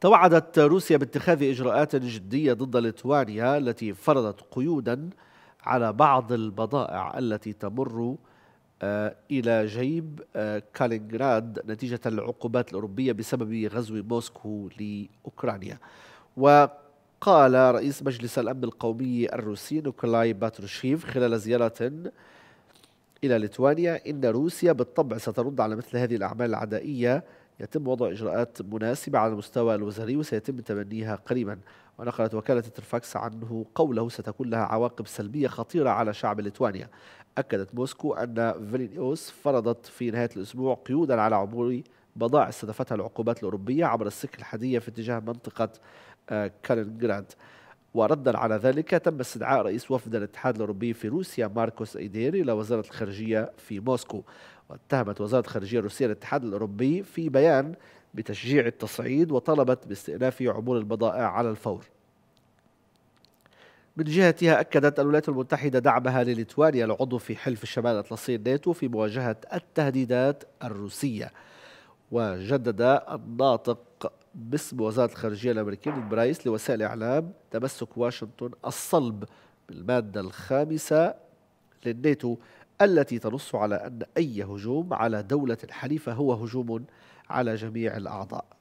توعدت روسيا باتخاذ إجراءات جدية ضد ليتوانيا التي فرضت قيودا على بعض البضائع التي تمر آه، إلى جيب آه، كالينغراد نتيجة العقوبات الأوروبية بسبب غزو موسكو لأوكرانيا وقال رئيس مجلس الأمن القومي الروسي نيكولاي باتروشيف خلال زيارة إلى ليتوانيا إن روسيا بالطبع سترد على مثل هذه الأعمال العدائية يتم وضع إجراءات مناسبة على المستوى الوزاري وسيتم تبنيها قريبا ونقلت وكالة ترفاكس عنه قوله ستكون لها عواقب سلبية خطيرة على شعب ليتوانيا أكدت موسكو أن فيلينيوس فرضت في نهاية الأسبوع قيودا على عبور بضائع استهدفتها العقوبات الأوروبية عبر السكة الحديدية في اتجاه منطقة آه، كالينغراد وردا على ذلك تم استدعاء رئيس وفد الاتحاد الاوروبي في روسيا ماركوس ايديري الى وزاره الخارجيه في موسكو واتهمت وزاره الخارجيه الروسيه الاتحاد الاوروبي في بيان بتشجيع التصعيد وطلبت باستئناف عبور البضائع على الفور من جهتها أكدت الولايات المتحدة دعمها لليتوانيا العضو في حلف الشمال الأطلسي الناتو في مواجهة التهديدات الروسية وجدد الناطق باسم وزاره الخارجيه الامريكيه من برايس لوسائل اعلام تمسك واشنطن الصلب بالماده الخامسه للناتو التي تنص على ان اي هجوم على دوله حليفه هو هجوم على جميع الاعضاء.